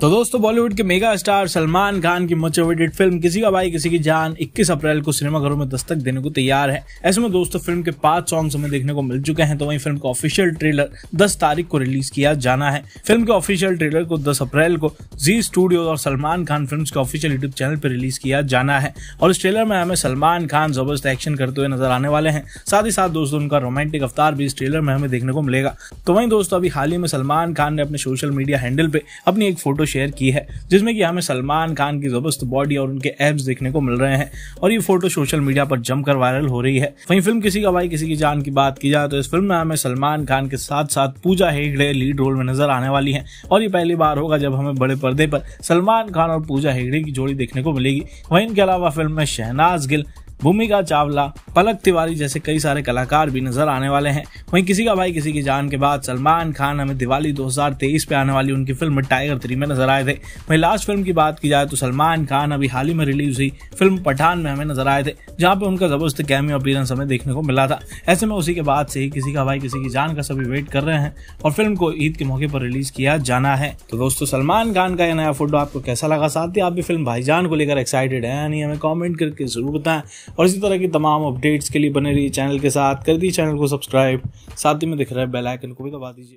तो दोस्तों बॉलीवुड के मेगा स्टार सलमान खान की मच अवेटेड फिल्म किसी का भाई किसी की जान 21 अप्रैल को सिनेमाघरों में दस्तक देने को तैयार है ऐसे में दोस्तों फिल्म के पांच सॉन्ग हमें देखने को मिल चुके हैं तो वहीं फिल्म का ऑफिशियल ट्रेलर 10 तारीख को रिलीज किया जाना है फिल्म के ऑफिशियल ट्रेलर को दस अप्रैल को जी स्टूडियो और सलमान खान फिल्म के ऑफिशियल यूट्यूब चैनल पर रिलीज किया जाना है और इस ट्रेलर में हमें सलमान खान जबरदस्त एक्शन करते हुए नजर आने वाले हैं साथ ही साथ दोस्तों उनका रोमांटिक अवतार भी इस ट्रेलर में हमें देखने को मिलेगा तो वहीं दोस्तों अभी हाल ही में सलमान खान ने अपने सोशल मीडिया हैंडल पर अपनी एक फोटो शेयर की है जिसमें कि हमें सलमान खान की जबरदस्त बॉडी और उनके एब्स देखने को मिल रहे हैं और ये फोटो सोशल मीडिया पर जमकर वायरल हो रही है वहीं फिल्म किसी का भाई किसी की जान की बात की जाए तो इस फिल्म में हमें सलमान खान के साथ साथ पूजा हेगड़े लीड रोल में नजर आने वाली है और ये पहली बार होगा जब हमें बड़े पर्दे पर सलमान खान और पूजा हेगड़े की जोड़ी देखने को मिलेगी वहीं इनके अलावा फिल्म में शहनाज गिल भूमिका चावला पलक तिवारी जैसे कई सारे कलाकार भी नजर आने वाले हैं वहीं किसी का भाई किसी की जान के बाद सलमान खान हमें दिवाली 2023 पे आने वाली उनकी फिल्म टाइगर थ्री में नजर आए थे वहीं लास्ट फिल्म की बात की जाए तो सलमान खान अभी हाल ही में रिलीज हुई फिल्म पठान में हमें नजर आए थे जहाँ पे उनका जबरदस्त कैमियो अपीयरेंस हमें देखने को मिला था ऐसे में उसी के बाद से ही किसी का भाई किसी की जान का सभी वेट कर रहे हैं और फिल्म को ईद के मौके पर रिलीज किया जाना है तो दोस्तों सलमान खान का यह नया फोटो आपको कैसा लगा साथ ही आप भी फिल्म भाईजान को लेकर एक्साइटेड है यानी हमें कॉमेंट करके जरूर बताएं और इसी तरह की तमाम अपडेट्स के लिए बने रहिए चैनल के साथ कर दीजिए चैनल को सब्सक्राइब साथ ही में दिख रहा है बेल आइकन को भी दबा दीजिए